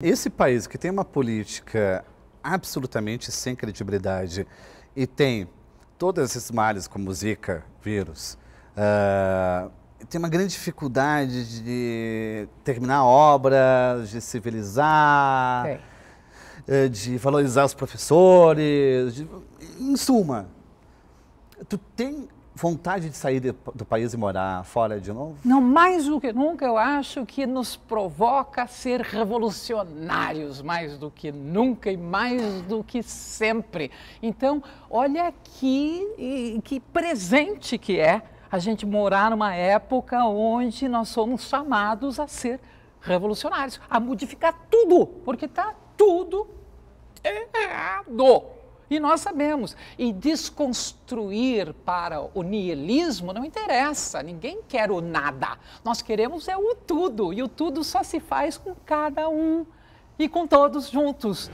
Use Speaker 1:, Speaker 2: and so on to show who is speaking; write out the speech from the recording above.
Speaker 1: Esse país que tem uma política absolutamente sem credibilidade e tem todos esses males como Zika, vírus, uh, tem uma grande dificuldade de terminar obras, de civilizar, é. uh, de valorizar os professores, de, em suma, tu tem vontade de sair de, do país e morar fora de novo?
Speaker 2: Não, mais do que nunca, eu acho que nos provoca a ser revolucionários, mais do que nunca e mais do que sempre. Então, olha que, que presente que é a gente morar numa época onde nós somos chamados a ser revolucionários, a modificar tudo, porque está tudo errado. E nós sabemos. E desconstruir para o nihilismo não interessa. Ninguém quer o nada. Nós queremos é o tudo. E o tudo só se faz com cada um e com todos juntos.